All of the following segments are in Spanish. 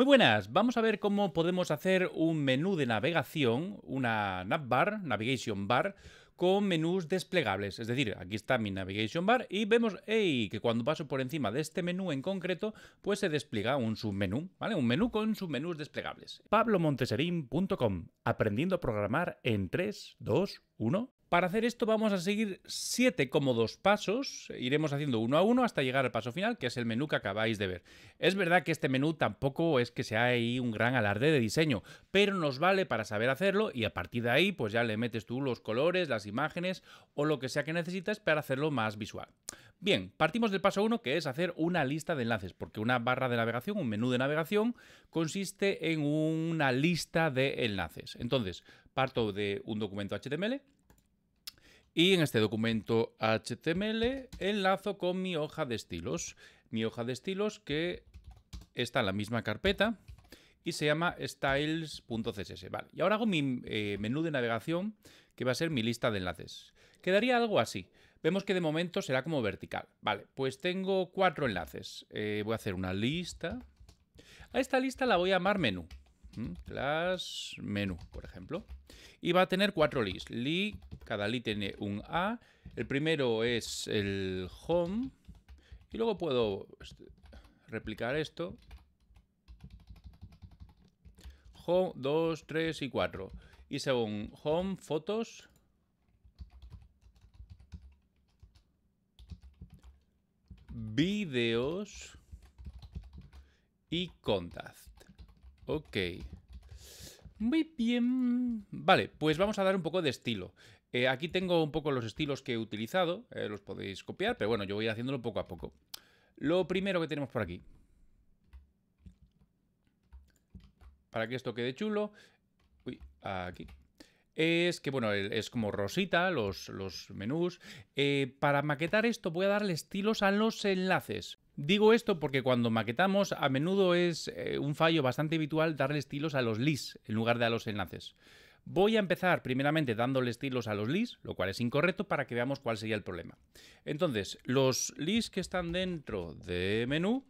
Muy buenas, vamos a ver cómo podemos hacer un menú de navegación, una navbar, navigation bar, con menús desplegables. Es decir, aquí está mi navigation bar y vemos que cuando paso por encima de este menú en concreto, pues se despliega un submenú, ¿vale? Un menú con submenús desplegables. pablomonteserín.com, aprendiendo a programar en 3, 2, 1. Para hacer esto vamos a seguir siete cómodos pasos, iremos haciendo uno a uno hasta llegar al paso final, que es el menú que acabáis de ver. Es verdad que este menú tampoco es que sea ahí un gran alarde de diseño, pero nos vale para saber hacerlo y a partir de ahí pues ya le metes tú los colores, las imágenes o lo que sea que necesites para hacerlo más visual. Bien, partimos del paso 1 que es hacer una lista de enlaces, porque una barra de navegación, un menú de navegación, consiste en una lista de enlaces. Entonces, parto de un documento HTML y en este documento HTML enlazo con mi hoja de estilos. Mi hoja de estilos que está en la misma carpeta y se llama styles.css. Vale, y ahora hago mi eh, menú de navegación que va a ser mi lista de enlaces. Quedaría algo así. Vemos que de momento será como vertical. Vale, pues tengo cuatro enlaces. Eh, voy a hacer una lista. A esta lista la voy a llamar menú. Mm, class menú, por ejemplo. Y va a tener cuatro lists. Li cada lead tiene un A. El primero es el home. Y luego puedo este, replicar esto. Home 2, 3 y 4. Y según home, fotos. Videos. Y contact. Ok. Muy bien. Vale, pues vamos a dar un poco de estilo. Eh, aquí tengo un poco los estilos que he utilizado, eh, los podéis copiar, pero bueno, yo voy haciéndolo poco a poco. Lo primero que tenemos por aquí, para que esto quede chulo, aquí, es que, bueno, es como rosita los, menús. Eh, para maquetar esto voy a darle estilos a los enlaces. Digo esto porque cuando maquetamos a menudo es un fallo bastante habitual darle estilos a los Lis en lugar de a los enlaces. Voy a empezar primeramente dándole estilos a los LIS, lo cual es incorrecto para que veamos cuál sería el problema. Entonces, los LIS que están dentro de menú,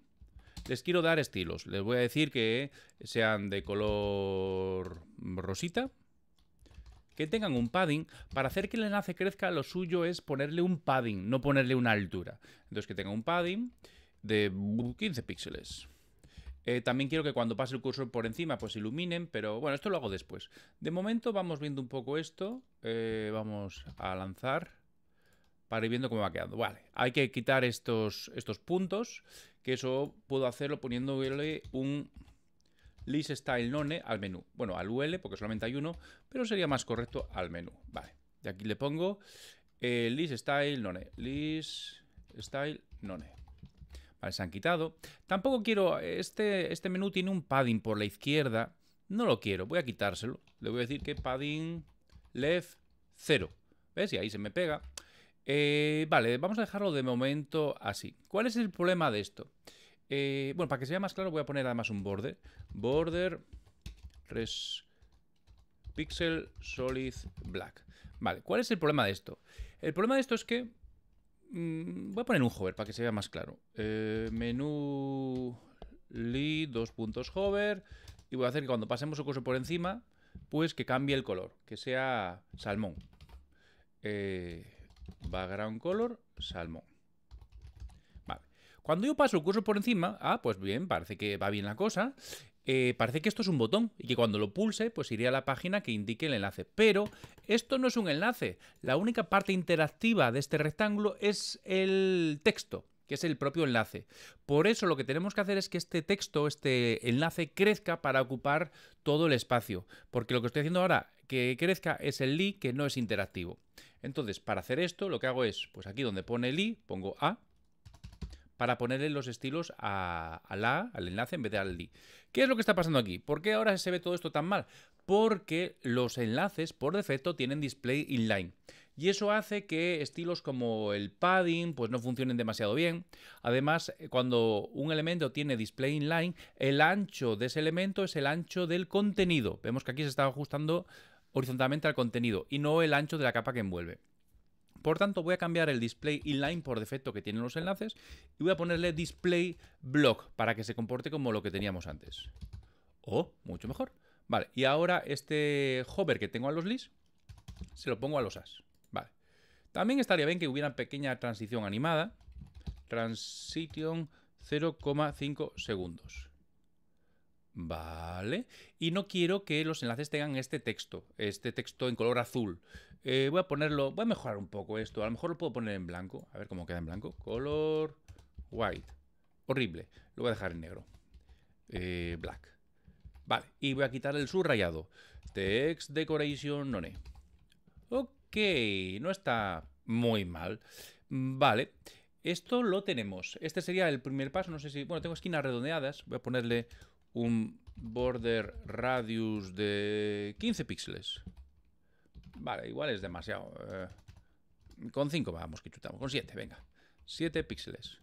les quiero dar estilos. Les voy a decir que sean de color rosita, que tengan un padding. Para hacer que el enlace crezca, lo suyo es ponerle un padding, no ponerle una altura. Entonces, que tenga un padding de 15 píxeles. Eh, también quiero que cuando pase el cursor por encima, pues iluminen, pero bueno, esto lo hago después. De momento vamos viendo un poco esto. Eh, vamos a lanzar para ir viendo cómo va quedando. Vale, hay que quitar estos, estos puntos, que eso puedo hacerlo poniéndole un list style none al menú. Bueno, al UL, porque solamente hay uno, pero sería más correcto al menú. Vale, de aquí le pongo eh, list style none, list style none se han quitado. Tampoco quiero... Este, este menú tiene un padding por la izquierda. No lo quiero, voy a quitárselo. Le voy a decir que padding left 0. ¿Ves? Y ahí se me pega. Eh, vale, vamos a dejarlo de momento así. ¿Cuál es el problema de esto? Eh, bueno, para que sea más claro voy a poner además un borde. Border res, pixel solid black. Vale, ¿cuál es el problema de esto? El problema de esto es que Mm, voy a poner un hover para que se vea más claro. Eh, menú lead, dos puntos hover. Y voy a hacer que cuando pasemos el curso por encima, pues que cambie el color, que sea salmón. background eh, color, salmón. Vale. Cuando yo paso el curso por encima, ah, pues bien, parece que va bien la cosa. Eh, parece que esto es un botón y que cuando lo pulse, pues iría a la página que indique el enlace. Pero esto no es un enlace. La única parte interactiva de este rectángulo es el texto que es el propio enlace. Por eso lo que tenemos que hacer es que este texto, este enlace, crezca para ocupar todo el espacio. Porque lo que estoy haciendo ahora que crezca es el li que no es interactivo. Entonces, para hacer esto, lo que hago es, pues aquí donde pone li, pongo A, para ponerle los estilos a, a la, al enlace en vez de al D. ¿Qué es lo que está pasando aquí? ¿Por qué ahora se ve todo esto tan mal? Porque los enlaces por defecto tienen display inline. Y eso hace que estilos como el padding pues no funcionen demasiado bien. Además, eh, cuando un elemento tiene display inline, el ancho de ese elemento es el ancho del contenido. Vemos que aquí se está ajustando horizontalmente al contenido y no el ancho de la capa que envuelve. Por tanto, voy a cambiar el display inline por defecto que tienen los enlaces y voy a ponerle display block para que se comporte como lo que teníamos antes. O mucho mejor. Vale, y ahora este hover que tengo a los lists se lo pongo a los as. Vale. También estaría bien que hubiera pequeña transición animada. Transition 0,5 segundos. Vale. Y no quiero que los enlaces tengan este texto, este texto en color azul. Eh, voy a ponerlo, voy a mejorar un poco esto. A lo mejor lo puedo poner en blanco. A ver cómo queda en blanco. Color white. Horrible. Lo voy a dejar en negro. Eh, black. Vale. Y voy a quitar el subrayado. Text decoration none. Ok. No está muy mal. Vale. Esto lo tenemos. Este sería el primer paso. No sé si... Bueno, tengo esquinas redondeadas. Voy a ponerle un border radius de 15 píxeles. Vale, igual es demasiado. Eh. con 5 vamos, que chutamos. Con 7, venga. 7 píxeles.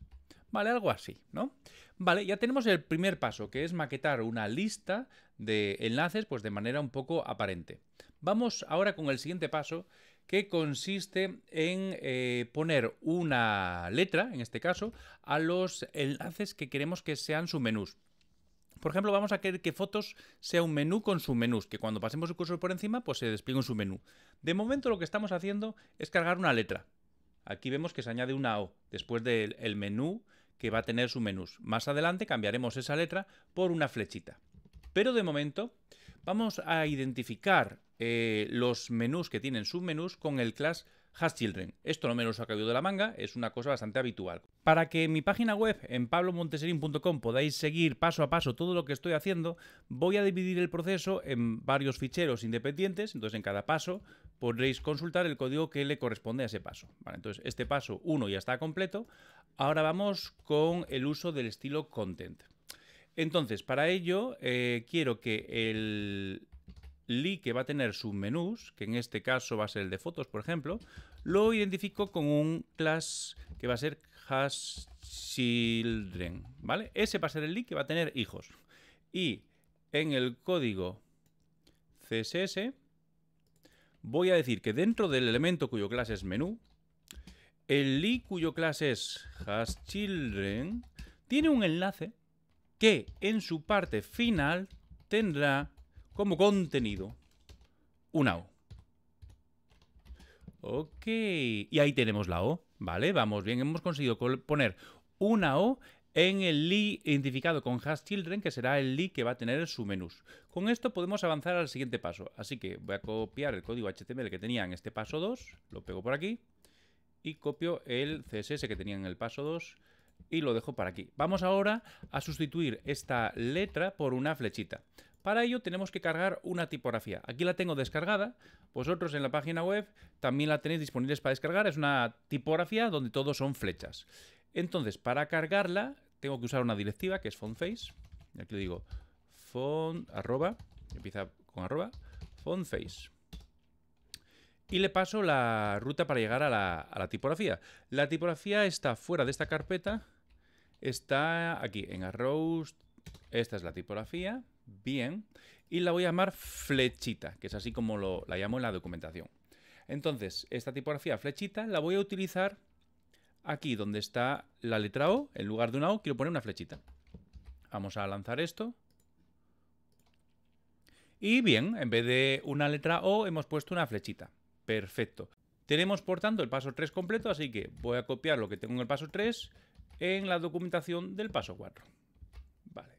Vale, algo así, ¿no? Vale, ya tenemos el primer paso, que es maquetar una lista de enlaces, pues de manera un poco aparente. Vamos ahora con el siguiente paso, que consiste en eh, poner una letra, en este caso, a los enlaces que queremos que sean su menús. Por ejemplo, vamos a querer que fotos sea un menú con submenús, que cuando pasemos el cursor por encima, pues se despliegue su menú. De momento lo que estamos haciendo es cargar una letra. Aquí vemos que se añade una O después del menú que va a tener su menús. Más adelante cambiaremos esa letra por una flechita. Pero de momento vamos a identificar eh, los menús que tienen submenús con el class Has Children. Esto no me lo ha caído de la manga, es una cosa bastante habitual. Para que mi página web, en pablomonteserín.com, podáis seguir paso a paso todo lo que estoy haciendo, voy a dividir el proceso en varios ficheros independientes, entonces en cada paso podréis consultar el código que le corresponde a ese paso. entonces este paso 1 ya está completo. Ahora vamos con el uso del estilo content. Entonces, para ello, eh, quiero que el, Lee, que va a tener submenús, que en este caso va a ser el de fotos, por ejemplo, lo identifico con un class que va a ser has children, ¿vale? Ese va a ser el Lee que va a tener hijos. Y en el código CSS voy a decir que dentro del elemento cuyo clase es menú, el Lee cuyo clase es has children tiene un enlace que en su parte final tendrá como contenido una O. Ok, y ahí tenemos la O, ¿vale? Vamos bien, hemos conseguido poner una O en el li identificado con hash children, que será el li que va a tener su menús Con esto podemos avanzar al siguiente paso. Así que voy a copiar el código HTML que tenía en este paso 2, lo pego por aquí, y copio el CSS que tenía en el paso 2 y lo dejo para aquí. Vamos ahora a sustituir esta letra por una flechita. Para ello tenemos que cargar una tipografía. Aquí la tengo descargada, vosotros en la página web también la tenéis disponibles para descargar. Es una tipografía donde todo son flechas. Entonces, para cargarla tengo que usar una directiva que es fontface. Aquí le digo font arroba, empieza con arroba, fontface y le paso la ruta para llegar a la, a la, tipografía. La tipografía está fuera de esta carpeta, está aquí en arrows, esta es la tipografía, bien y la voy a llamar flechita, que es así como lo, la llamo en la documentación. Entonces, esta tipografía flechita la voy a utilizar aquí donde está la letra O, en lugar de una O quiero poner una flechita. Vamos a lanzar esto. Y bien, en vez de una letra O hemos puesto una flechita. Perfecto. Tenemos por tanto el paso 3 completo, así que voy a copiar lo que tengo en el paso 3 en la documentación del paso 4. Vale,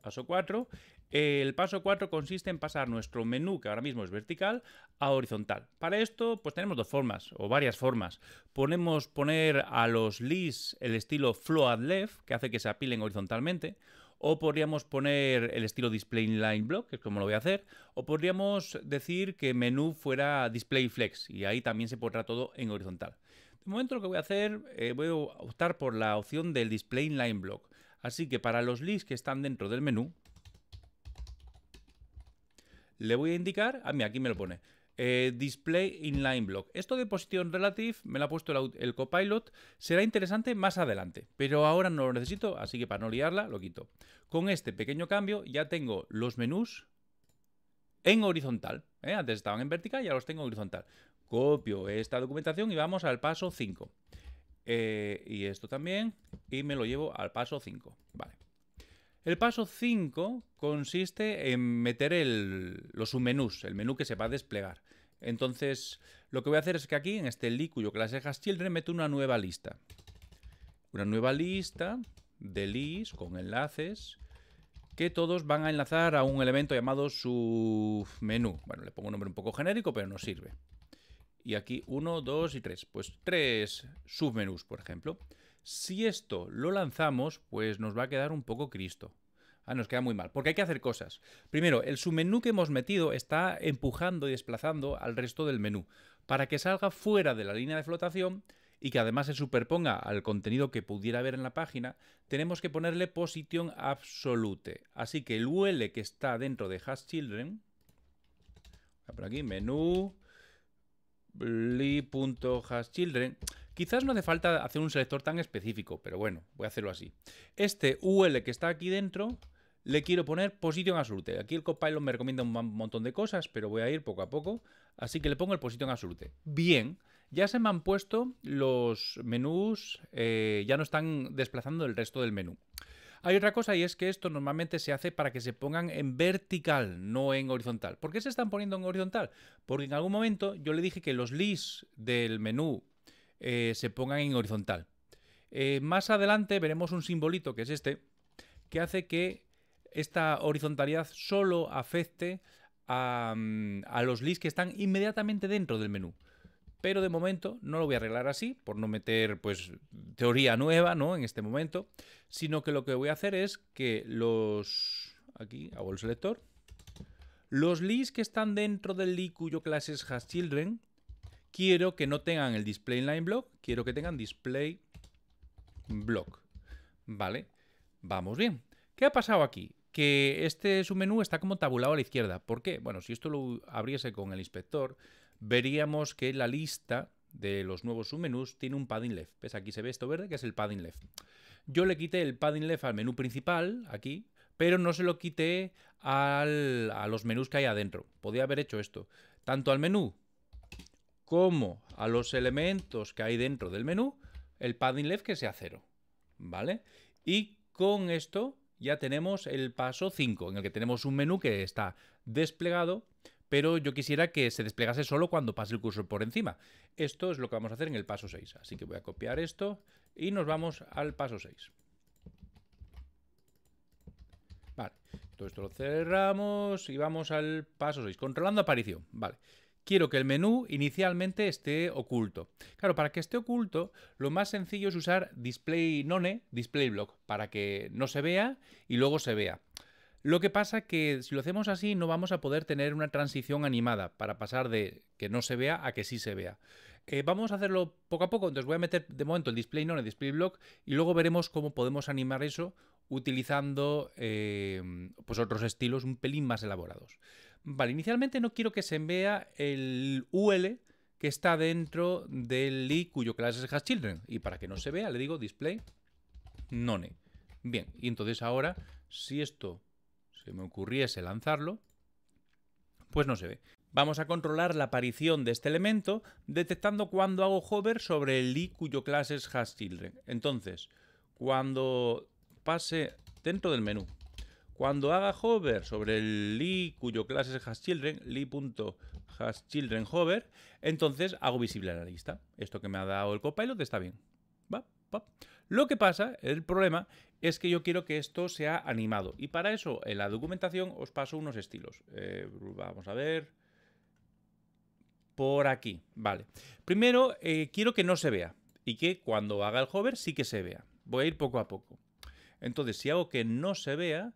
paso 4. El paso 4 consiste en pasar nuestro menú, que ahora mismo es vertical, a horizontal. Para esto, pues tenemos dos formas, o varias formas. Podemos poner a los lists el estilo float left, que hace que se apilen horizontalmente, o podríamos poner el estilo display inline block, que es como lo voy a hacer, o podríamos decir que menú fuera display flex, y ahí también se pondrá todo en horizontal. De momento lo que voy a hacer, eh, voy a optar por la opción del display inline block. Así que para los lists que están dentro del menú, le voy a indicar, a ah, mira, aquí me lo pone. display eh, display inline block. Esto de posición relative me lo ha puesto el, copilot. Será interesante más adelante, pero ahora no lo necesito, así que para no liarla lo quito. Con este pequeño cambio ya tengo los menús en horizontal. ¿eh? Antes estaban en vertical, ya los tengo en horizontal. Copio esta documentación y vamos al paso 5. Eh, y esto también, y me lo llevo al paso 5. Vale. El paso 5 consiste en meter el, los submenús, el menú que se va a desplegar. Entonces, lo que voy a hacer es que aquí, en este li cuyo clase has children, meto una nueva lista. Una nueva lista de lis con enlaces que todos van a enlazar a un elemento llamado submenú. Bueno, le pongo un nombre un poco genérico, pero no sirve. Y aquí 1, 2 y 3. Pues tres submenús, por ejemplo. Si esto lo lanzamos, pues nos va a quedar un poco Cristo. Ah, nos queda muy mal, porque hay que hacer cosas. Primero, el submenú que hemos metido está empujando y desplazando al resto del menú, para que salga fuera de la línea de flotación y que además se superponga al contenido que pudiera haber en la página, tenemos que ponerle position absolute. Así que el UL que está dentro de hash children, por aquí, menú, children Quizás no hace falta hacer un selector tan específico, pero bueno, voy a hacerlo así. Este UL que está aquí dentro, le quiero poner position absolute. Aquí el Copilot me recomienda un montón de cosas, pero voy a ir poco a poco. Así que le pongo el position absolute. Bien, ya se me han puesto los menús, eh, ya no están desplazando el resto del menú. Hay otra cosa y es que esto normalmente se hace para que se pongan en vertical, no en horizontal. ¿Por qué se están poniendo en horizontal? Porque en algún momento yo le dije que los lists del menú eh, se pongan en horizontal. Eh, más adelante veremos un simbolito que es este, que hace que esta horizontalidad solo afecte a, mm, a los lists que están inmediatamente dentro del menú pero de momento no lo voy a arreglar así, por no meter pues teoría nueva, ¿no? En este momento, sino que lo que voy a hacer es que los... Aquí hago el selector. Los lists que están dentro del li cuyo clase es has Children, quiero que no tengan el display inline block, quiero que tengan display block. ¿Vale? Vamos bien. ¿Qué ha pasado aquí? Que este submenú está como tabulado a la izquierda. ¿Por qué? Bueno, si esto lo abriese con el inspector, veríamos que la lista de los nuevos submenús tiene un padding left. Aquí se ve esto verde que es el padding left. Yo le quité el padding left al menú principal, aquí, pero no se lo quité a los menús que hay adentro. Podría haber hecho esto. Tanto al menú como a los elementos que hay dentro del menú, el padding left que sea cero. ¿Vale? Y con esto ya tenemos el paso 5, en el que tenemos un menú que está desplegado pero yo quisiera que se desplegase solo cuando pase el cursor por encima. Esto es lo que vamos a hacer en el paso 6, así que voy a copiar esto y nos vamos al paso 6. Vale, todo esto lo cerramos y vamos al paso 6, controlando aparición, vale. Quiero que el menú inicialmente esté oculto. Claro, para que esté oculto, lo más sencillo es usar display none, display block, para que no se vea y luego se vea. Lo que pasa que si lo hacemos así no vamos a poder tener una transición animada para pasar de que no se vea a que sí se vea. Eh, vamos a hacerlo poco a poco, entonces voy a meter de momento el display no el display block y luego veremos cómo podemos animar eso utilizando em, pues otros estilos un pelín más elaborados. Vale, inicialmente no quiero que se vea el UL que está dentro del li cuyo clase es children. y para que no se vea le digo display none. Bien, y entonces ahora si esto si me ocurriese lanzarlo, pues no se ve. Vamos a controlar la aparición de este elemento detectando cuando hago hover sobre el li cuyo clase es children. Entonces, cuando pase dentro del menú, cuando haga hover sobre el li cuyo clase es children hover, entonces hago visible la lista. Esto que me ha dado el copilot está bien. Lo que pasa, el problema, es que yo quiero que esto sea animado. Y para eso, en la documentación os paso unos estilos. Eh, vamos a ver. Por aquí, vale. Primero, eh, quiero que no se vea. Y que cuando haga el hover sí que se vea. Voy a ir poco a poco. Entonces, si hago que no se vea,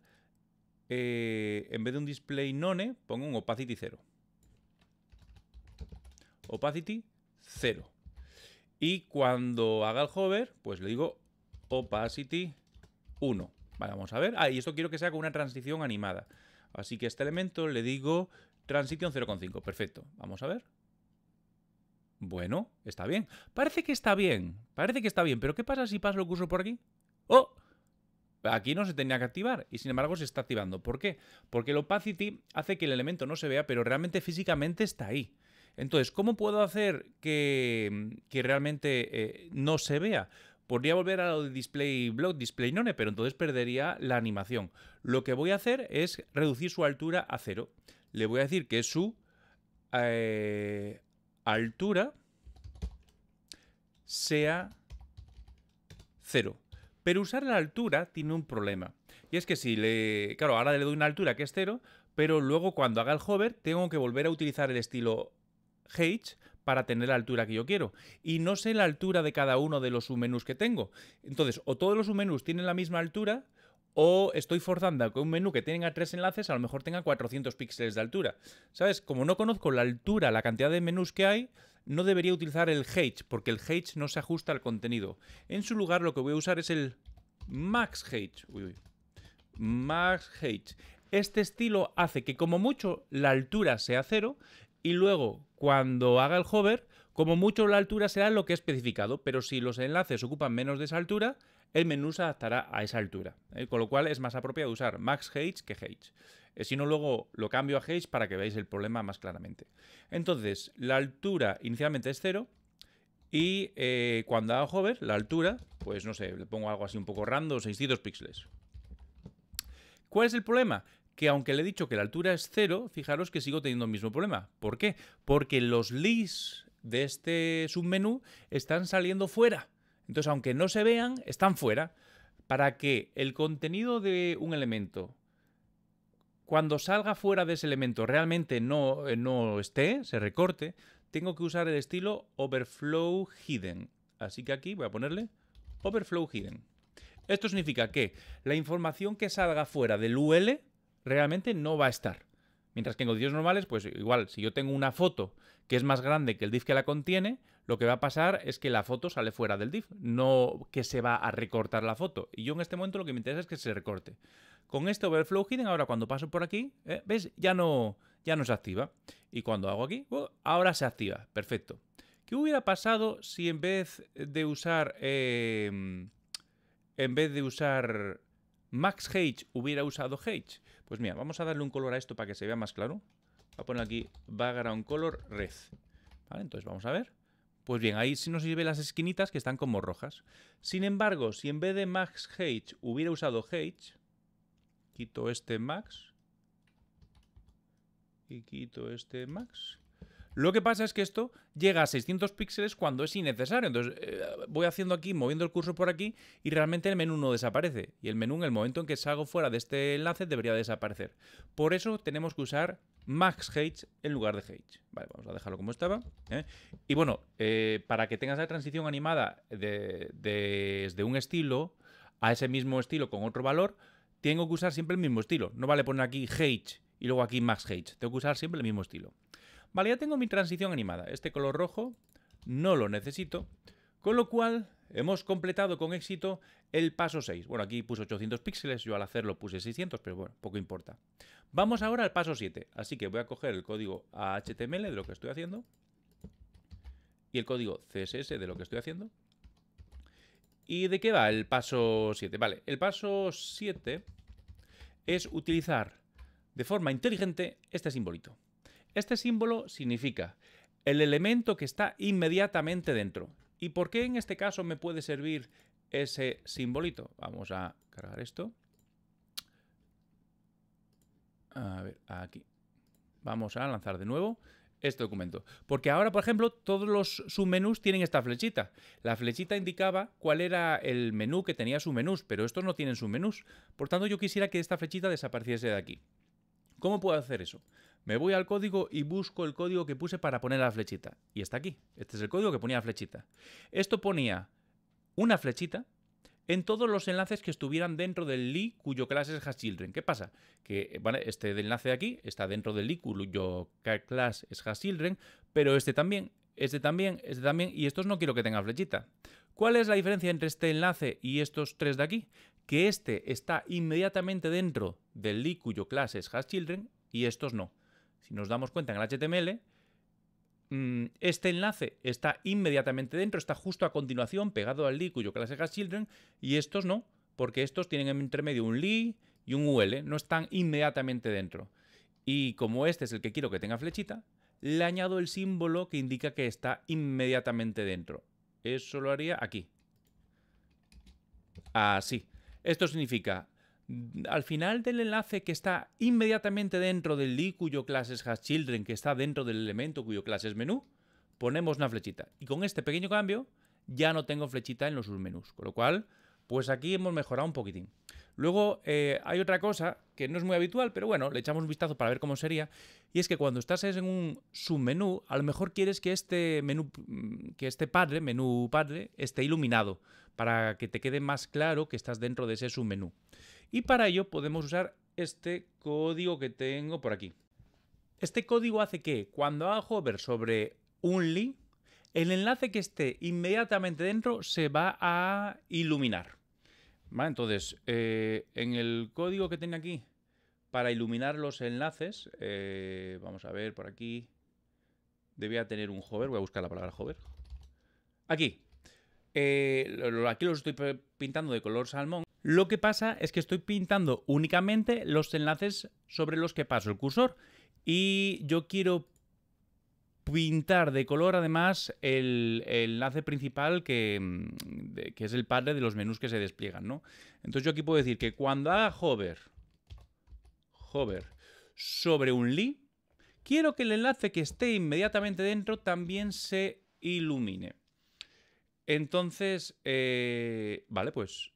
eh, en vez de un display none, pongo un opacity 0. Opacity 0. Y cuando haga el hover, pues le digo opacity 1. Vamos a ver. Ah, y esto quiero que sea con una transición animada. Así que a este elemento le digo transition 0,5. Perfecto. Vamos a ver. Bueno, está bien. Parece que está bien. Parece que está bien. Pero ¿qué pasa si paso el curso por aquí? ¡Oh! Aquí no se tenía que activar y sin embargo se está activando. ¿Por qué? Porque el opacity hace que el elemento no se vea, pero realmente físicamente está ahí. Entonces, ¿cómo puedo hacer que, mm, realmente eh, no se vea? Podría volver a lo de display block, display none, pero entonces perdería la animación. Lo que voy a hacer es reducir su altura a cero. Le voy a decir que su eh, altura sea cero. Pero usar la altura tiene un problema. Y es que si le... Claro, ahora le doy una altura que es cero, pero luego cuando haga el hover tengo que volver a utilizar el estilo Height para tener la altura que yo quiero. Y no sé la altura de cada uno de los submenús que tengo. Entonces, o todos los submenús tienen la misma altura, o estoy forzando que un menú que tenga tres enlaces a lo mejor tenga 400 píxeles de altura. ¿Sabes? Como no conozco la altura, la cantidad de menús que hay, no debería utilizar el H, porque el H no se ajusta al contenido. En su lugar, lo que voy a usar es el Max H. Uy, uy. Max H. Este estilo hace que como mucho la altura sea cero y luego cuando haga el hover, como mucho la altura será lo que he especificado, pero si los enlaces ocupan menos de esa altura, el menú se adaptará a esa altura, ¿eh? con lo cual es más apropiado usar max height que height. si no, luego lo cambio a height para que veáis el problema más claramente. Entonces, la altura inicialmente es cero y eh, cuando hago hover, la altura, pues no sé, le pongo algo así un poco random, 600 píxeles. ¿Cuál es el problema? que aunque le he dicho que la altura es cero, fijaros que sigo teniendo el mismo problema. ¿Por qué? Porque los lists de este submenú están saliendo fuera. Entonces, aunque no se vean, están fuera. Para que el contenido de un elemento, cuando salga fuera de ese elemento, realmente no, eh, no esté, se recorte, tengo que usar el estilo overflow hidden. Así que aquí voy a ponerle overflow hidden. Esto significa que la información que salga fuera del UL realmente no va a estar. Mientras que en condiciones normales, pues igual, si yo tengo una foto que es más grande que el div que la contiene, lo que va a pasar es que la foto sale fuera del div, no que se va a recortar la foto. Y yo en este momento lo que me interesa es que se recorte. Con este overflow hidden, ahora cuando paso por aquí, ¿eh? ¿ves? Ya no, ya no se activa. Y cuando hago aquí, uh, ahora se activa. Perfecto. ¿Qué hubiera pasado si en vez de usar... Em, en vez de usar Max hubiera usado H? Pues mira, vamos a darle un color a esto para que se vea más claro. Voy a poner aquí background color red. entonces vamos a ver. Pues bien, ahí sí nos sirve las esquinitas que están como rojas. Sin embargo, si en vez de max H hubiera usado H, quito este max y quito este max lo que pasa es que esto llega a 600 píxeles cuando es innecesario. Entonces eh, voy haciendo aquí, moviendo el curso por aquí y realmente el menú no desaparece. Y el menú en el momento en que salgo fuera de este enlace debería desaparecer. Por eso tenemos que usar Max en lugar de H. Vale, vamos a dejarlo como estaba. ¿eh? Y bueno, eh, para que tengas la transición animada desde de, un estilo a ese mismo estilo con otro valor, tengo que usar siempre el mismo estilo. No vale poner aquí H y luego aquí Max Hage. Tengo que usar siempre el mismo estilo. Vale, ya tengo mi transición animada. Este color rojo no lo necesito. Con lo cual, hemos completado con éxito el paso 6. Bueno, aquí puse 800 píxeles, yo al hacerlo puse 600, pero bueno, poco importa. Vamos ahora al paso 7. Así que voy a coger el código HTML de lo que estoy haciendo y el código CSS de lo que estoy haciendo. ¿Y de qué va el paso 7? Vale, el paso 7 es utilizar de forma inteligente este simbolito. Este símbolo significa el elemento que está inmediatamente dentro. ¿Y por qué en este caso me puede servir ese simbolito? Vamos a cargar esto. A ver, aquí. Vamos a lanzar de nuevo este documento. Porque ahora, por ejemplo, todos los submenús tienen esta flechita. La flechita indicaba cuál era el menú que tenía su submenús, pero estos no tienen submenús. Por tanto, yo quisiera que esta flechita desapareciese de aquí. ¿Cómo puedo hacer eso? Me voy al código y busco el código que puse para poner la flechita. Y está aquí. Este es el código que ponía la flechita. Esto ponía una flechita en todos los enlaces que estuvieran dentro del li cuyo clase es children. ¿Qué pasa? Que vale, este enlace de aquí está dentro del li cuyo clase es children, pero este también, este también, este también, y estos no quiero que tengan flechita. ¿Cuál es la diferencia entre este enlace y estos tres de aquí? que este está inmediatamente dentro del li cuyo clase es children y estos no. Si nos damos cuenta en el HTML, mm, este enlace está inmediatamente dentro, está justo a continuación, pegado al li cuyo clase children y estos no, porque estos tienen en intermedio un li y un ul, no están inmediatamente dentro. Y como este es el que quiero que tenga flechita, le añado el símbolo que indica que está inmediatamente dentro. Eso lo haría aquí. Así. Esto significa, al final del enlace que está inmediatamente dentro del li cuyo clase es children que está dentro del elemento cuyo clase es menú, ponemos una flechita. Y con este pequeño cambio ya no tengo flechita en los submenús. Con lo cual, pues aquí hemos mejorado un poquitín. Luego eh, hay otra cosa que no es muy habitual, pero bueno, le echamos un vistazo para ver cómo sería. Y es que cuando estás en un submenú, a lo mejor quieres que este menú, mm, que este padre, menú padre, esté iluminado para que te quede más claro que estás dentro de ese submenú. Y para ello podemos usar este código que tengo por aquí. Este código hace que cuando haga hover sobre un link, el enlace que esté inmediatamente dentro se va a iluminar. Entonces, eh, en el código que tengo aquí, para iluminar los enlaces, eh, vamos a ver por aquí, debía tener un hover, voy a buscar la palabra hover. Aquí, eh, aquí los estoy pintando de color salmón. Lo que pasa es que estoy pintando únicamente los enlaces sobre los que paso el cursor. Y yo quiero pintar de color además el, enlace principal mm, que, es el padre de los menús que se despliegan, Entonces yo aquí puedo decir que cuando haga hover, hover sobre un li, quiero que el enlace que esté inmediatamente dentro también se ilumine. Entonces, eh, vale, pues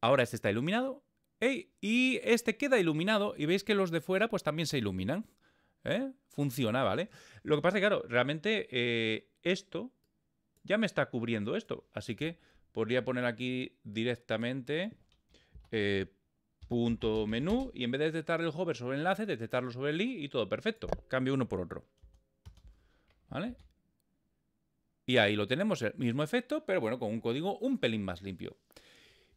ahora este está iluminado y este queda iluminado y veis que los de fuera pues también se iluminan. ¿eh? Funciona, ¿vale? Lo que pasa es que, claro, realmente eh, esto ya me está cubriendo esto, así que podría poner aquí directamente eh, punto menú y en vez de detectar el hover sobre el enlace, detectarlo sobre el i y todo perfecto. Cambio uno por otro. ¿Vale? Y ahí lo tenemos, el mismo efecto, pero bueno, con un código un pelín más limpio.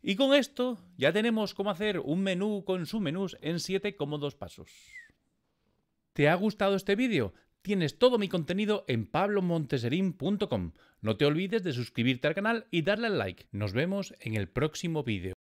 Y con esto ya tenemos cómo hacer un menú con submenús en 7 cómodos pasos. ¿Te ha gustado este vídeo? Tienes todo mi contenido en pablomonteserin.com. No te olvides de suscribirte al canal y darle al like. Nos vemos en el próximo vídeo.